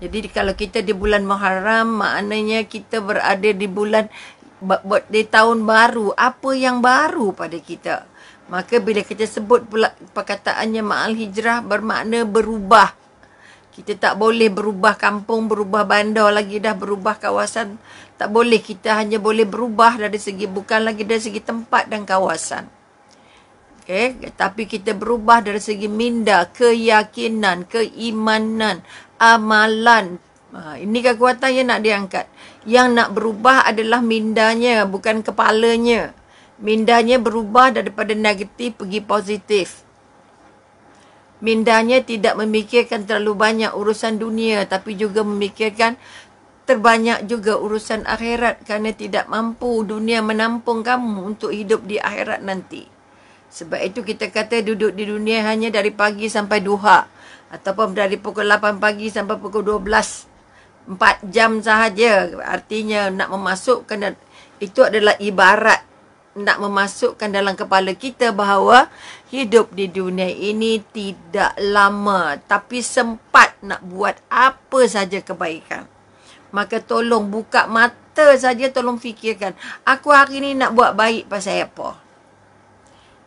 Jadi kalau kita di bulan Muharram, maknanya kita berada di bulan di tahun baru. Apa yang baru pada kita? Maka bila kita sebut pula perkataannya ma'al hijrah bermakna berubah. Kita tak boleh berubah kampung, berubah bandar lagi dah, berubah kawasan. Tak boleh. Kita hanya boleh berubah dari segi bukan lagi dari segi tempat dan kawasan. Okay? Tapi kita berubah dari segi minda, keyakinan, keimanan, amalan. Ha, ini kekuatan yang nak diangkat. Yang nak berubah adalah mindanya, bukan kepalanya. Mindanya berubah daripada negatif pergi positif. Mindanya tidak memikirkan terlalu banyak urusan dunia tapi juga memikirkan terbanyak juga urusan akhirat kerana tidak mampu dunia menampung kamu untuk hidup di akhirat nanti. Sebab itu kita kata duduk di dunia hanya dari pagi sampai duha ataupun dari pukul 8 pagi sampai pukul 12 4 jam sahaja artinya nak memasukkan itu adalah ibarat nak memasukkan dalam kepala kita bahawa hidup di dunia ini tidak lama tapi sempat nak buat apa saja kebaikan maka tolong buka mata saja tolong fikirkan aku hari ini nak buat baik pasal apa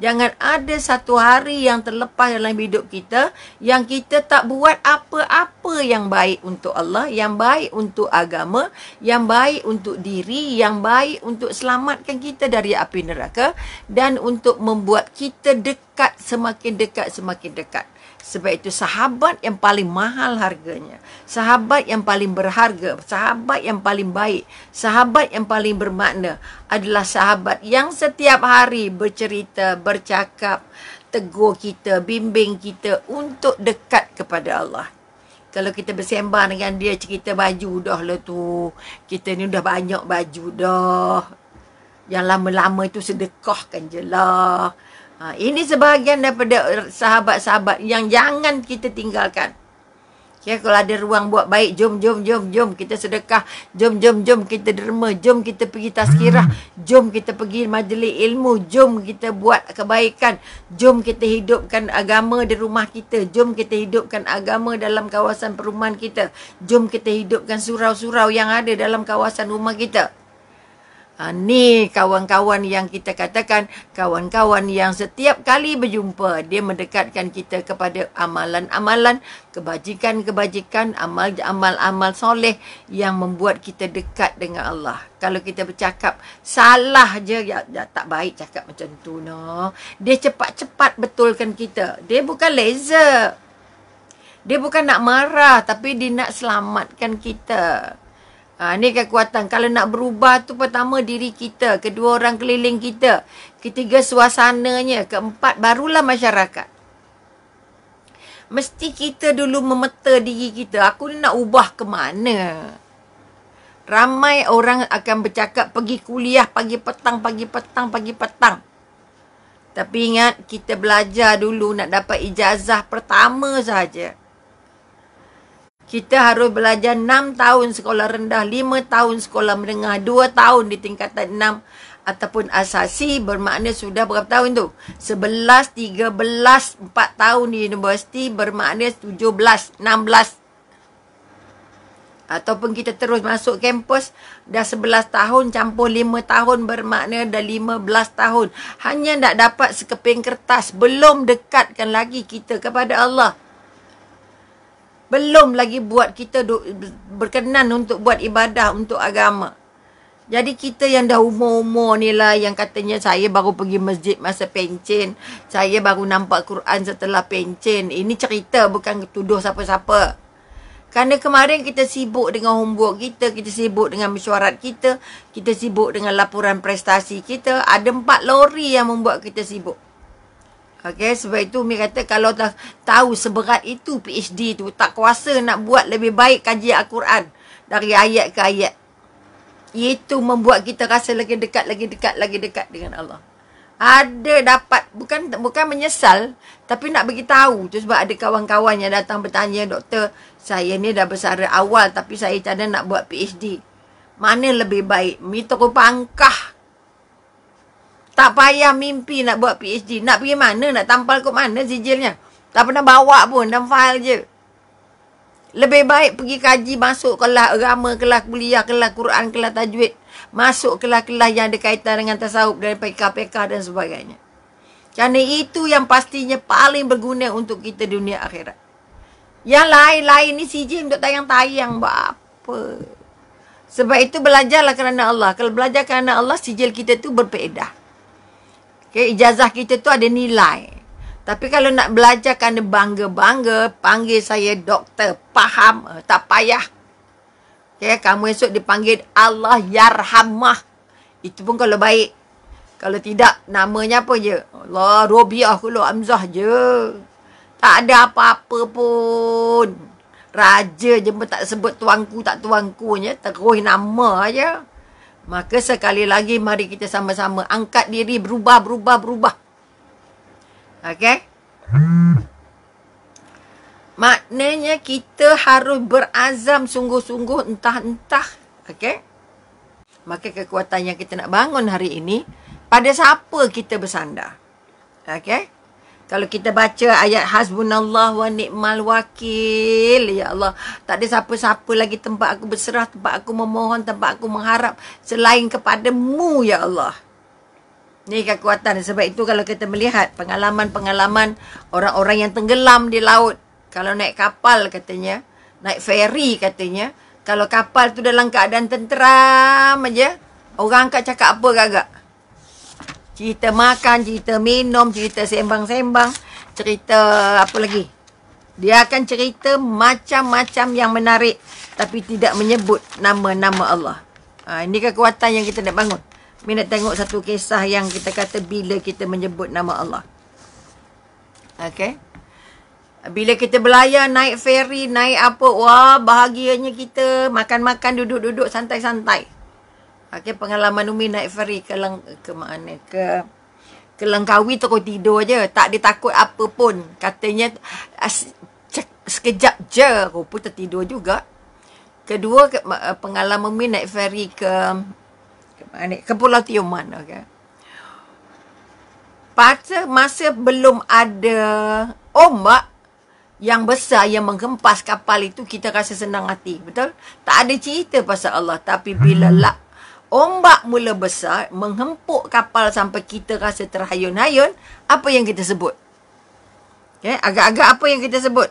Jangan ada satu hari yang terlepas dalam hidup kita yang kita tak buat apa-apa yang baik untuk Allah, yang baik untuk agama, yang baik untuk diri, yang baik untuk selamatkan kita dari api neraka dan untuk membuat kita dekat dekat, semakin dekat, semakin dekat. Sebab itu sahabat yang paling mahal harganya. Sahabat yang paling berharga. Sahabat yang paling baik. Sahabat yang paling bermakna adalah sahabat yang setiap hari bercerita, bercakap, tegur kita, bimbing kita untuk dekat kepada Allah. Kalau kita bersembang dengan dia, cerita baju dah lah tu. Kita ni dah banyak baju dah. Yang lama-lama itu sedekahkan je lah. Ha, ini sebahagian daripada sahabat-sahabat yang jangan kita tinggalkan. Okay, ya, kalau ada ruang buat baik, jom, jom, jom, jom. Kita sedekah. Jom, jom, jom. Kita derma. Jom kita pergi tazkirah. Hmm. Jom kita pergi majlis ilmu. Jom kita buat kebaikan. Jom kita hidupkan agama di rumah kita. Jom kita hidupkan agama dalam kawasan perumahan kita. Jom kita hidupkan surau-surau yang ada dalam kawasan rumah kita uh, ni kawan-kawan yang kita katakan kawan-kawan yang setiap kali berjumpa dia mendekatkan kita kepada amalan-amalan kebajikan-kebajikan amal soleh yang membuat kita dekat dengan Allah. Kalau kita bercakap salah je ya, ya tak baik cakap macam tu no. Dia cepat-cepat betulkan kita. Dia bukan laser. Dia bukan nak marah tapi dia nak selamatkan kita. Ha, ini kekuatan. Kalau nak berubah tu pertama diri kita. Kedua orang keliling kita. Ketiga suasananya. Keempat barulah masyarakat. Mesti kita dulu memeta diri kita. Aku ni nak ubah ke mana? Ramai orang akan bercakap pergi kuliah pagi petang, pagi petang, pagi petang. Tapi ingat kita belajar dulu nak dapat ijazah pertama saja kita harus belajar 6 tahun sekolah rendah, 5 tahun sekolah menengah, 2 tahun di tingkatan 6 ataupun asasi bermakna sudah berapa tahun tu? 11, 13, 4 tahun di universiti bermakna 17, 16. Ataupun kita terus masuk kampus, dah 11 tahun campur 5 tahun bermakna dah 15 tahun. Hanya nak dapat sekeping kertas, belum dekatkan lagi kita kepada Allah belum lagi buat kita du- berkenan untuk buat ibadah untuk agama. Jadi kita yang dah umur-umur ni lah yang katanya saya baru pergi masjid masa pencen. Saya baru nampak Quran setelah pencen. Ini cerita bukan tuduh siapa-siapa. Kerana kemarin kita sibuk dengan homework kita, kita sibuk dengan mesyuarat kita, kita sibuk dengan laporan prestasi kita. Ada empat lori yang membuat kita sibuk. Okay, sebab itu Umi kata kalau dah tahu seberat itu PhD tu, tak kuasa nak buat lebih baik kaji Al-Quran dari ayat ke ayat. Itu membuat kita rasa lagi dekat, lagi dekat, lagi dekat dengan Allah. Ada dapat, bukan bukan menyesal, tapi nak bagi tahu tu sebab ada kawan-kawan yang datang bertanya, Doktor, saya ni dah bersara awal tapi saya cadang nak buat PhD. Mana lebih baik? Mi terupa angkah tak payah mimpi nak buat PhD. Nak pergi mana, nak tampal kot mana sijilnya. Tak pernah bawa pun dan file je. Lebih baik pergi kaji masuk kelas agama, kelas kuliah, kelas Quran, kelas tajwid. Masuk kelas-kelas yang ada kaitan dengan tasawuf dari PKPK dan sebagainya. Kerana itu yang pastinya paling berguna untuk kita dunia akhirat. Yang lain-lain ni sijil untuk tayang-tayang. Buat apa? Sebab itu belajarlah kerana Allah. Kalau belajar kerana Allah, sijil kita tu berpedah. Okay, ijazah kita tu ada nilai. Tapi kalau nak belajar kena bangga-bangga, panggil saya doktor. Faham? Eh, tak payah. Okay, kamu esok dipanggil Allah Yarhamah. Itu pun kalau baik. Kalau tidak, namanya apa je? Allah, Robiah kulu Amzah je. Tak ada apa-apa pun. Raja je pun tak sebut tuanku, tak tuanku je. Terus nama je. Maka sekali lagi mari kita sama-sama angkat diri berubah, berubah, berubah. Okey? Maknanya kita harus berazam sungguh-sungguh entah-entah. Okey? Maka kekuatan yang kita nak bangun hari ini, pada siapa kita bersandar? Okey? Kalau kita baca ayat hasbunallah wa ni'mal wakil. Ya Allah. Tak ada siapa-siapa lagi tempat aku berserah. Tempat aku memohon. Tempat aku mengharap. Selain kepadamu ya Allah. Ini kekuatan. Sebab itu kalau kita melihat pengalaman-pengalaman orang-orang yang tenggelam di laut. Kalau naik kapal katanya. Naik feri katanya. Kalau kapal tu dalam keadaan tenteram aja. Orang angkat cakap apa agak-agak? Cerita makan, cerita minum, cerita sembang-sembang, cerita apa lagi. Dia akan cerita macam-macam yang menarik tapi tidak menyebut nama-nama Allah. Ha, ini kekuatan yang kita nak bangun. Minat tengok satu kisah yang kita kata bila kita menyebut nama Allah. Okay. Bila kita berlayar, naik feri, naik apa, wah bahagianya kita makan-makan, duduk-duduk, santai-santai. Okey pengalaman Umi naik feri ke Lang ke mana ke ke Langkawi tu kau tidur aje tak ditakut apa pun katanya sekejap je aku pun tertidur juga kedua eh, pengalaman Umi naik feri ke ke mana ke Pulau Tioman okay Pada masa belum ada ombak yang besar yang menggempas kapal itu kita rasa senang hati betul tak ada cerita pasal Allah tapi bila hmm. lak hmm ombak mula besar menghempuk kapal sampai kita rasa terhayun-hayun, apa yang kita sebut? Okay, eh, agak-agak apa yang kita sebut?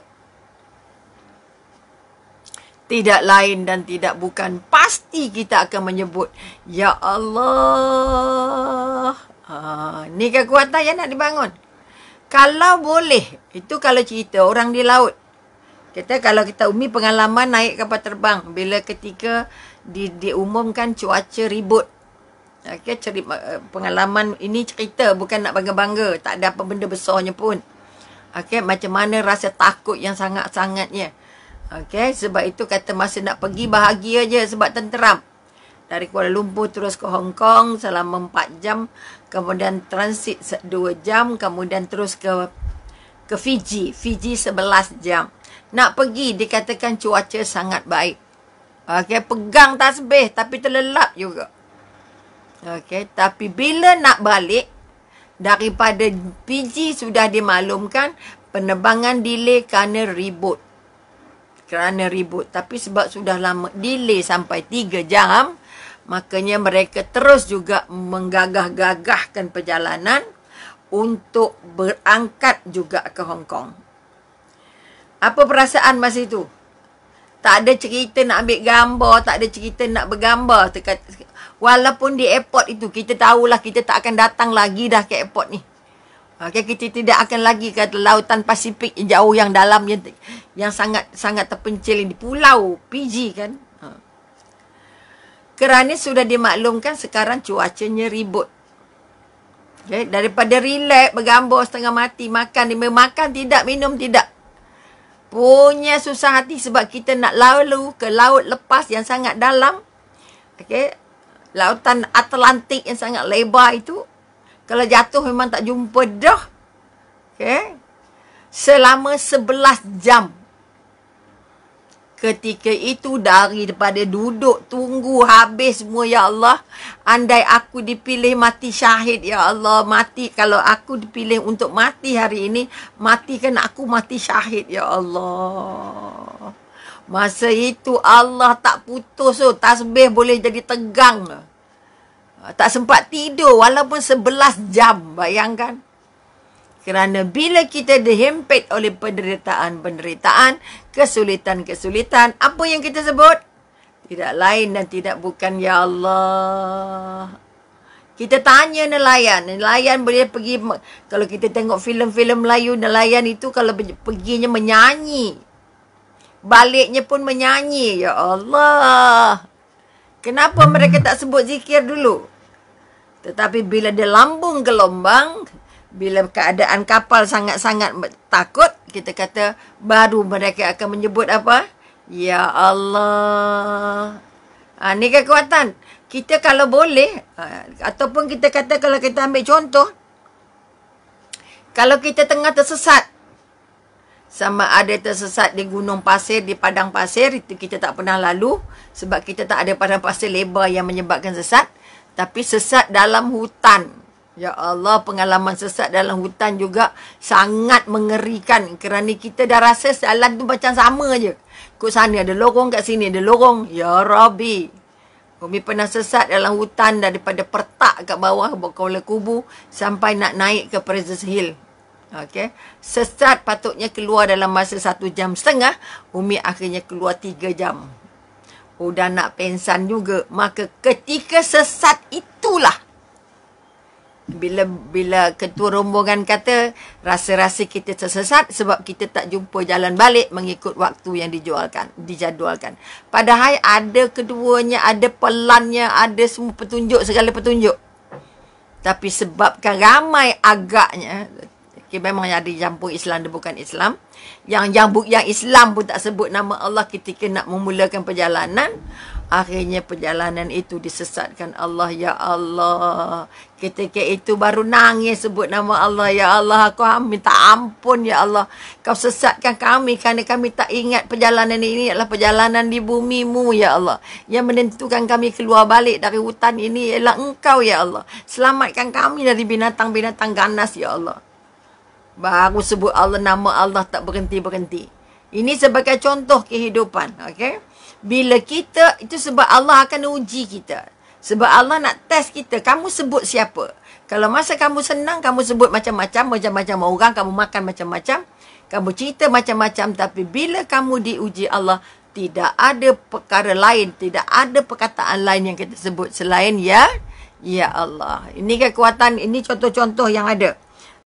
Tidak lain dan tidak bukan pasti kita akan menyebut Ya Allah. Ha, ni kekuatan yang nak dibangun. Kalau boleh, itu kalau cerita orang di laut. Kita kalau kita umi pengalaman naik kapal terbang bila ketika di diumumkan cuaca ribut. Okey, cerit eh, pengalaman ini cerita bukan nak bangga-bangga, tak ada apa benda besarnya pun. Okey, macam mana rasa takut yang sangat-sangatnya. Okey, sebab itu kata masa nak pergi bahagia je sebab tenteram. Dari Kuala Lumpur terus ke Hong Kong selama 4 jam, kemudian transit 2 jam, kemudian terus ke ke Fiji, Fiji 11 jam. Nak pergi dikatakan cuaca sangat baik. Okey, pegang tasbih tapi terlelap juga. Okey, tapi bila nak balik, daripada PG sudah dimaklumkan, penerbangan delay kerana ribut. Kerana ribut. Tapi sebab sudah lama delay sampai 3 jam, makanya mereka terus juga menggagah-gagahkan perjalanan untuk berangkat juga ke Hong Kong. Apa perasaan masa itu? Tak ada cerita nak ambil gambar, tak ada cerita nak bergambar. Walaupun di airport itu, kita tahulah kita tak akan datang lagi dah ke airport ni. Okay, kita tidak akan lagi ke lautan Pasifik yang jauh yang dalam yang, yang sangat sangat terpencil di pulau Fiji kan. Ha. Kerana sudah dimaklumkan sekarang cuacanya ribut. Okay, daripada relax, bergambar setengah mati, makan, makan tidak, minum tidak punya susah hati sebab kita nak lalu ke laut lepas yang sangat dalam. Okey. Lautan Atlantik yang sangat lebar itu. Kalau jatuh memang tak jumpa dah. Okey. Selama sebelas jam ketika itu dari daripada duduk tunggu habis semua ya Allah andai aku dipilih mati syahid ya Allah mati kalau aku dipilih untuk mati hari ini matikan aku mati syahid ya Allah masa itu Allah tak putus tu so, tasbih boleh jadi tegang tak sempat tidur walaupun 11 jam bayangkan kerana bila kita dihimpit oleh penderitaan-penderitaan, kesulitan-kesulitan, apa yang kita sebut? Tidak lain dan tidak bukan Ya Allah. Kita tanya nelayan. Nelayan boleh pergi, kalau kita tengok filem-filem Melayu, nelayan itu kalau perginya menyanyi. Baliknya pun menyanyi. Ya Allah. Kenapa mereka tak sebut zikir dulu? Tetapi bila dia lambung gelombang, bila keadaan kapal sangat-sangat takut kita kata baru mereka akan menyebut apa ya Allah ha, ni kekuatan kita kalau boleh ha, ataupun kita kata kalau kita ambil contoh kalau kita tengah tersesat sama ada tersesat di gunung pasir di padang pasir itu kita tak pernah lalu sebab kita tak ada padang pasir lebar yang menyebabkan sesat tapi sesat dalam hutan Ya Allah, pengalaman sesat dalam hutan juga sangat mengerikan kerana kita dah rasa jalan tu macam sama je. Kat sana ada lorong, kat sini ada lorong. Ya Rabbi. Umi pernah sesat dalam hutan daripada pertak kat bawah kepala kubu sampai nak naik ke Praises Hill. Okay. Sesat patutnya keluar dalam masa satu jam setengah. Umi akhirnya keluar tiga jam. Udah nak pensan juga. Maka ketika sesat itulah bila bila ketua rombongan kata rasa-rasa kita tersesat sebab kita tak jumpa jalan balik mengikut waktu yang dijualkan dijadualkan padahal ada keduanya ada pelannya ada semua petunjuk segala petunjuk tapi sebabkan ramai agaknya okay, memang yang ada campur Islam dia bukan Islam yang yang yang Islam pun tak sebut nama Allah ketika nak memulakan perjalanan Akhirnya perjalanan itu disesatkan Allah Ya Allah Ketika itu baru nangis sebut nama Allah Ya Allah aku minta ampun Ya Allah Kau sesatkan kami kerana kami tak ingat perjalanan ini adalah perjalanan di bumimu Ya Allah Yang menentukan kami keluar balik dari hutan ini ialah engkau Ya Allah Selamatkan kami dari binatang-binatang ganas Ya Allah Baru sebut Allah nama Allah tak berhenti-berhenti berhenti berhenti ini sebagai contoh kehidupan. Okay? Bila kita, itu sebab Allah akan uji kita. Sebab Allah nak test kita. Kamu sebut siapa? Kalau masa kamu senang, kamu sebut macam-macam. Macam-macam orang, kamu makan macam-macam. Kamu cerita macam-macam. Tapi bila kamu diuji Allah, tidak ada perkara lain. Tidak ada perkataan lain yang kita sebut selain ya. Ya Allah. Ini kekuatan, ini contoh-contoh yang ada.